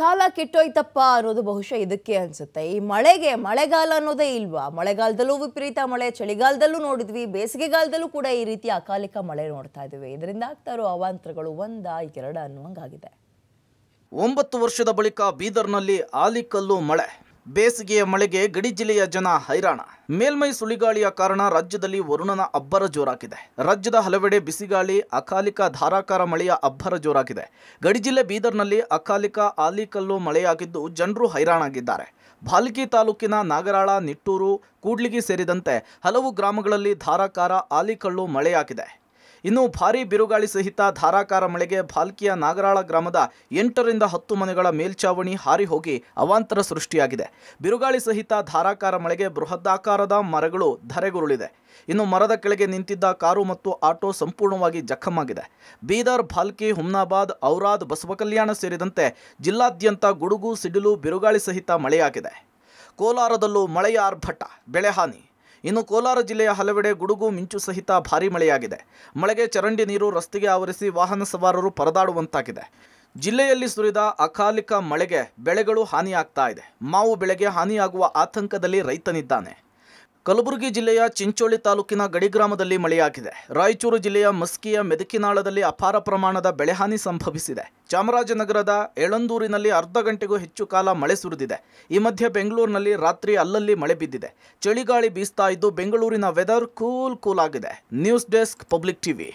ಕಾಲ ಕೆಟ್ಟೋಯ್ತಪ್ಪ ಅನ್ನೋದು ಬಹುಶಃ ಇದಕ್ಕೆ ಅನ್ಸುತ್ತೆ ಈ ಮಳೆಗೆ ಮಳೆಗಾಲ ಅನ್ನೋದೇ ಇಲ್ವಾ ಮಳೆಗಾಲದಲ್ಲೂ ವಿಪರೀತ ಮಳೆ ಚಳಿಗಾಲದಲ್ಲೂ ನೋಡಿದ್ವಿ ಬೇಸಿಗೆಗಾಲದಲ್ಲೂ ಕೂಡ ಈ ರೀತಿ ಅಕಾಲಿಕ ಮಳೆ ನೋಡ್ತಾ ಇದ್ದೀವಿ ಇದರಿಂದ ಆಗ್ತಾ ಇರೋ ಅವಾಂತರಗಳು ಒಂದ ಎರಡ ಅನ್ನುವಂಗಾಗಿದೆ ಒಂಬತ್ತು ವರ್ಷದ ಬಳಿಕ ಬೀದರ್ನಲ್ಲಿ ಆಲಿಕಲ್ಲು ಮಳೆ ಬೇಸಿಗೆಯ ಮಳೆಗೆ ಗಡಿ ಜಿಲ್ಲೆಯ ಜನ ಹೈರಾಣ ಮೇಲ್ಮೈ ಸುಳಿಗಾಳಿಯ ಕಾರಣ ರಾಜ್ಯದಲ್ಲಿ ವರುಣನ ಅಬ್ಬರ ಜೋರಾಗಿದೆ ರಾಜ್ಯದ ಹಲವೆಡೆ ಬಿಸಿಗಾಳಿ ಅಕಾಲಿಕ ಧಾರಾಕಾರ ಮಳೆಯ ಅಬ್ಬರ ಜೋರಾಗಿದೆ ಗಡಿ ಜಿಲ್ಲೆ ಬೀದರ್ನಲ್ಲಿ ಅಕಾಲಿಕ ಆಲಿಕಲ್ಲು ಮಳೆಯಾಗಿದ್ದು ಜನರು ಹೈರಾಣಾಗಿದ್ದಾರೆ ಭಾಲ್ಕಿ ತಾಲೂಕಿನ ನಾಗರಾಳ ನಿಟ್ಟೂರು ಕೂಡ್ಲಿಗಿ ಸೇರಿದಂತೆ ಹಲವು ಗ್ರಾಮಗಳಲ್ಲಿ ಧಾರಾಕಾರ ಆಲಿಕಲ್ಲು ಮಳೆಯಾಗಿದೆ ಇನ್ನು ಭಾರಿ ಬಿರುಗಾಳಿ ಸಹಿತ ಧಾರಾಕಾರ ಮಳೆಗೆ ಭಾಲ್ಕಿಯ ನಾಗರಾಳ ಗ್ರಾಮದ ಎಂಟರಿಂದ ಹತ್ತು ಮನೆಗಳ ಮೇಲ್ಛಾವಣಿ ಹಾರಿ ಹೋಗಿ ಅವಾಂತರ ಸೃಷ್ಟಿಯಾಗಿದೆ ಬಿರುಗಾಳಿ ಸಹಿತ ಧಾರಾಕಾರ ಮಳೆಗೆ ಬೃಹದಾಕಾರದ ಮರಗಳು ಧರೆಗುರುಳಿದೆ ಇನ್ನು ಮರದ ಕೆಳಗೆ ನಿಂತಿದ್ದ ಕಾರು ಮತ್ತು ಆಟೋ ಸಂಪೂರ್ಣವಾಗಿ ಜಖಮಾಗಿದೆ ಬೀದರ್ ಭಾಲ್ಕಿ ಹುಮ್ನಾಬಾದ್ ಔರಾದ್ ಬಸವಕಲ್ಯಾಣ ಸೇರಿದಂತೆ ಜಿಲ್ಲಾದ್ಯಂತ ಗುಡುಗು ಸಿಡಿಲು ಬಿರುಗಾಳಿ ಸಹಿತ ಮಳೆಯಾಗಿದೆ ಕೋಲಾರದಲ್ಲೂ ಮಳೆಯ ಆರ್ಭಟ ಬೆಳೆಹಾನಿ ಇನ್ನು ಕೋಲಾರ ಜಿಲ್ಲೆಯ ಹಲವೆಡೆ ಗುಡುಗು ಮಿಂಚು ಸಹಿತ ಭಾರಿ ಮಳೆಯಾಗಿದೆ ಮಳೆಗೆ ಚರಂಡಿ ನೀರು ರಸ್ತೆಗೆ ಆವರಿಸಿ ವಾಹನ ಸವಾರರು ಪರದಾಡುವಂತಾಗಿದೆ ಜಿಲ್ಲೆಯಲ್ಲಿ ಸುರಿದ ಅಕಾಲಿಕ ಮಳೆಗೆ ಬೆಳೆಗಳು ಹಾನಿಯಾಗ್ತಾ ಇದೆ ಮಾವು ಬೆಳೆಗೆ ಹಾನಿಯಾಗುವ ಆತಂಕದಲ್ಲಿ ರೈತನಿದ್ದಾನೆ ಕಲಬುರಗಿ ಜಿಲ್ಲೆಯ ಚಿಂಚೋಳಿ ತಾಲೂಕಿನ ಗಡಿ ಗ್ರಾಮದಲ್ಲಿ ಮಳೆಯಾಗಿದೆ ರಾಯಚೂರು ಜಿಲ್ಲೆಯ ಮಸ್ಕಿಯ ಮೆದಕಿನಾಳದಲ್ಲಿ ಅಪಾರ ಪ್ರಮಾಣದ ಬೆಳೆಹಾನಿ ಸಂಭವಿಸಿದೆ ಚಾಮರಾಜನಗರದ ಎಳಂದೂರಿನಲ್ಲಿ ಅರ್ಧ ಗಂಟೆಗೂ ಹೆಚ್ಚು ಕಾಲ ಮಳೆ ಸುರಿದಿದೆ ಈ ಮಧ್ಯೆ ಬೆಂಗಳೂರಿನಲ್ಲಿ ರಾತ್ರಿ ಅಲ್ಲಲ್ಲಿ ಮಳೆ ಬಿದ್ದಿದೆ ಚಳಿಗಾಳಿ ಬೀಸ್ತಾ ಇದ್ದು ಬೆಂಗಳೂರಿನ ವೆದರ್ ಕೂಲ್ ಕೂಲ್ ಆಗಿದೆ ನ್ಯೂಸ್ ಡೆಸ್ಕ್ ಪಬ್ಲಿಕ್ ಟಿವಿ